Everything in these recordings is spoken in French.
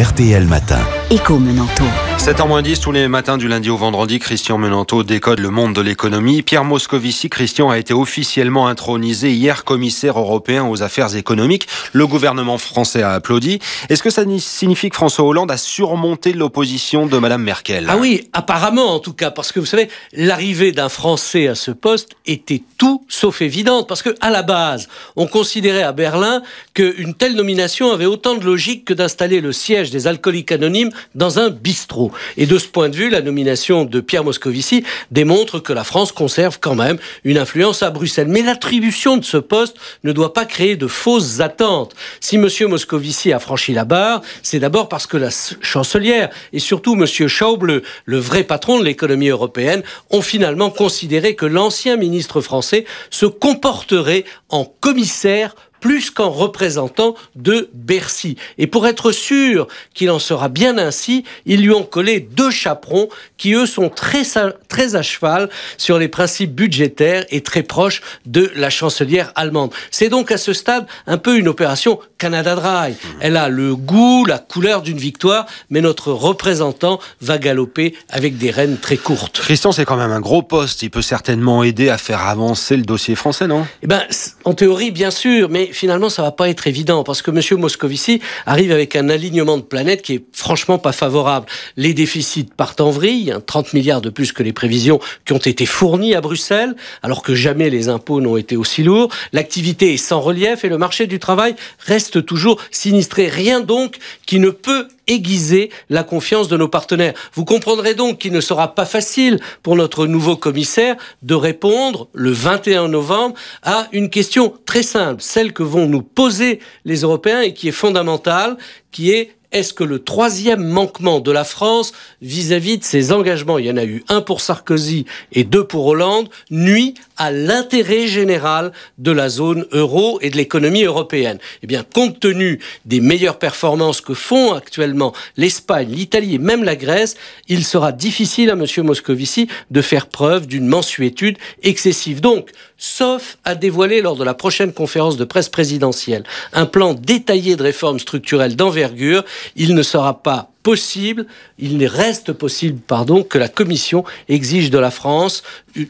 RTL Matin. Écho Menanto. 7h moins 10 tous les matins du lundi au vendredi, Christian Menanto décode le monde de l'économie. Pierre Moscovici, Christian a été officiellement intronisé hier commissaire européen aux affaires économiques. Le gouvernement français a applaudi. Est-ce que ça signifie que François Hollande a surmonté l'opposition de Madame Merkel Ah oui, apparemment en tout cas, parce que vous savez, l'arrivée d'un Français à ce poste était tout sauf évidente, parce que à la base, on considérait à Berlin qu'une telle nomination avait autant de logique que d'installer le siège des alcooliques anonymes dans un bistrot. Et de ce point de vue, la nomination de Pierre Moscovici démontre que la France conserve quand même une influence à Bruxelles. Mais l'attribution de ce poste ne doit pas créer de fausses attentes. Si M. Moscovici a franchi la barre, c'est d'abord parce que la chancelière et surtout M. Schauble, le vrai patron de l'économie européenne, ont finalement considéré que l'ancien ministre français se comporterait en commissaire plus qu'en représentant de Bercy. Et pour être sûr qu'il en sera bien ainsi, ils lui ont collé deux chaperons qui, eux, sont très, très à cheval sur les principes budgétaires et très proches de la chancelière allemande. C'est donc à ce stade un peu une opération Canada Dry. Mmh. Elle a le goût, la couleur d'une victoire, mais notre représentant va galoper avec des rênes très courtes. Tristan, c'est quand même un gros poste. Il peut certainement aider à faire avancer le dossier français, non Eh ben, en théorie, bien sûr, mais finalement, ça va pas être évident parce que M. Moscovici arrive avec un alignement de planètes qui est franchement pas favorable. Les déficits partent en vrille, 30 hein, milliards de plus que les prévisions qui ont été fournies à Bruxelles, alors que jamais les impôts n'ont été aussi lourds. L'activité est sans relief et le marché du travail reste toujours sinistré. Rien donc qui ne peut aiguiser la confiance de nos partenaires. Vous comprendrez donc qu'il ne sera pas facile pour notre nouveau commissaire de répondre le 21 novembre à une question très simple, celle que que vont nous poser les Européens et qui est fondamental, qui est est-ce que le troisième manquement de la France vis-à-vis de ses engagements, il y en a eu un pour Sarkozy et deux pour Hollande, nuit à l'intérêt général de la zone euro et de l'économie européenne Eh bien, compte tenu des meilleures performances que font actuellement l'Espagne, l'Italie et même la Grèce, il sera difficile à M. Moscovici de faire preuve d'une mensuétude excessive. Donc, sauf à dévoiler lors de la prochaine conférence de presse présidentielle un plan détaillé de réformes structurelles d'envergure, il ne sera pas possible, il reste possible, pardon, que la Commission exige de la France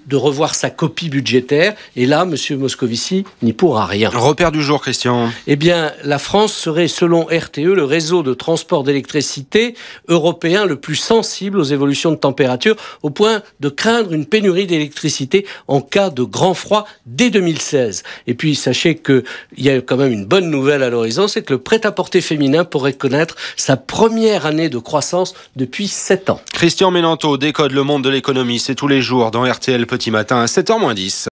de revoir sa copie budgétaire. Et là, M. Moscovici n'y pourra rien. Repère du jour, Christian. Eh bien, la France serait, selon RTE, le réseau de transport d'électricité européen le plus sensible aux évolutions de température, au point de craindre une pénurie d'électricité en cas de grand froid dès 2016. Et puis, sachez qu'il y a quand même une bonne nouvelle à l'horizon, c'est que le prêt-à-porter féminin pourrait connaître sa première année de croissance depuis sept ans. Christian Ménanto décode le monde de l'économie, c'est tous les jours dans RTE le petit matin à 7h10.